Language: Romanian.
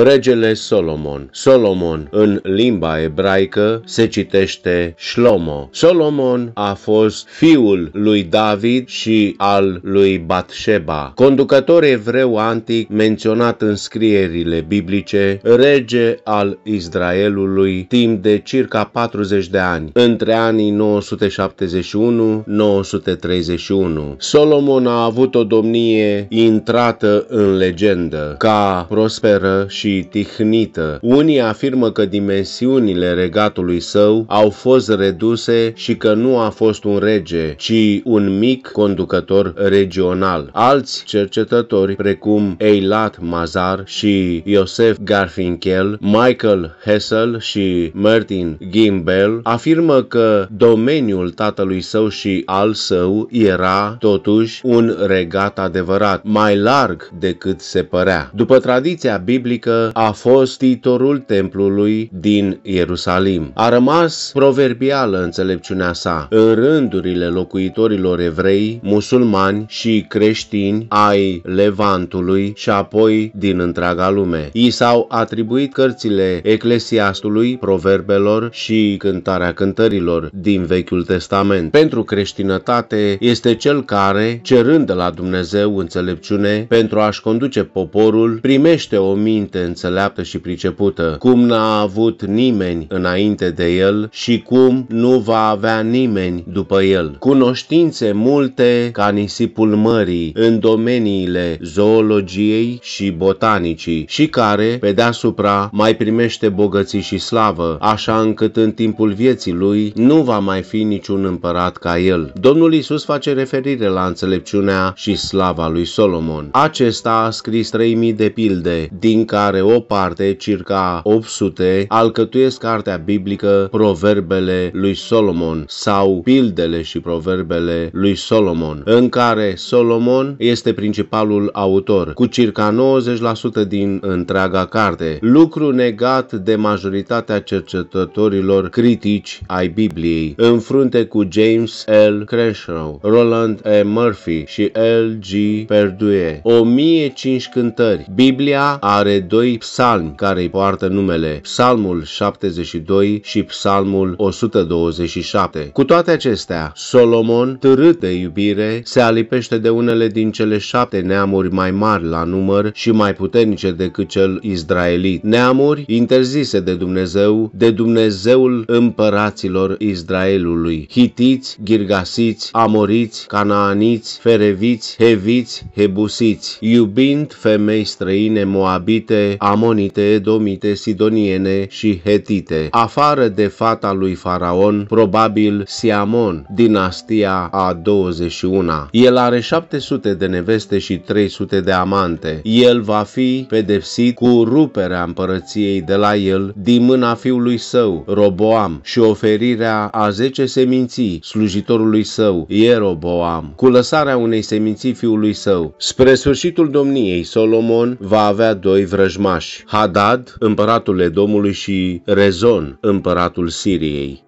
Regele Solomon. Solomon în limba ebraică se citește Shlomo. Solomon a fost fiul lui David și al lui Batsheba. Conducător evreu antic menționat în scrierile biblice, rege al Israelului timp de circa 40 de ani, între anii 971-931. Solomon a avut o domnie intrată în legendă, ca prosperă și și tihnită. Unii afirmă că dimensiunile regatului său au fost reduse și că nu a fost un rege, ci un mic conducător regional. Alți cercetători, precum Eilat Mazar și Iosef Garfinkel, Michael Hessel și Martin Gimbel, afirmă că domeniul tatălui său și al său era, totuși, un regat adevărat, mai larg decât se părea. După tradiția biblică, a fost titorul templului din Ierusalim. A rămas proverbială înțelepciunea sa în rândurile locuitorilor evrei, musulmani și creștini ai Levantului și apoi din întreaga lume. I s-au atribuit cărțile Eclesiastului, Proverbelor și Cântarea Cântărilor din Vechiul Testament. Pentru creștinătate este cel care, cerând de la Dumnezeu înțelepciune pentru a-și conduce poporul, primește o minte foarte înțeleaptă și pricepută, cum n-a avut nimeni înainte de el și cum nu va avea nimeni după el. Cunoștințe multe ca nisipul mării în domeniile zoologiei și botanicii și care, pe deasupra, mai primește bogății și slavă, așa încât în timpul vieții lui nu va mai fi niciun împărat ca el. Domnul Isus face referire la înțelepciunea și slava lui Solomon. Acesta a scris 3000 de pilde, din care care o parte, circa 800, alcătuiesc cartea biblică Proverbele lui Solomon sau Pildele și Proverbele lui Solomon, în care Solomon este principalul autor, cu circa 90% din întreaga carte, lucru negat de majoritatea cercetătorilor critici ai Bibliei, în frunte cu James L. Crenshaw, Roland E. Murphy și L. G. Perdue. 1005 cântări. Biblia are 2 doi psalmi care îi poartă numele, Psalmul 72 și Psalmul 127. Cu toate acestea, Solomon, târât de iubire, se alipește de unele din cele șapte neamuri mai mari la număr și mai puternice decât cel izraelit. Neamuri interzise de Dumnezeu, de Dumnezeul împăraților Israelului. Hitiți, Girgasiți, Amoriți, Canaaniți, Fereviți, Heviți, Hebusiți, iubind femei străine moabite, amonite, edomite, sidoniene și hetite, afară de fata lui Faraon, probabil Siamon, dinastia a 21-a. El are 700 de neveste și 300 de amante. El va fi pedepsit cu ruperea împărăției de la el din mâna fiului său, Roboam, și oferirea a 10 seminții slujitorului său, Ieroboam, cu lăsarea unei seminții fiului său. Spre sfârșitul domniei, Solomon va avea doi vrăjmași vrăjmași, Hadad, împăratul Edomului și Rezon, împăratul Siriei.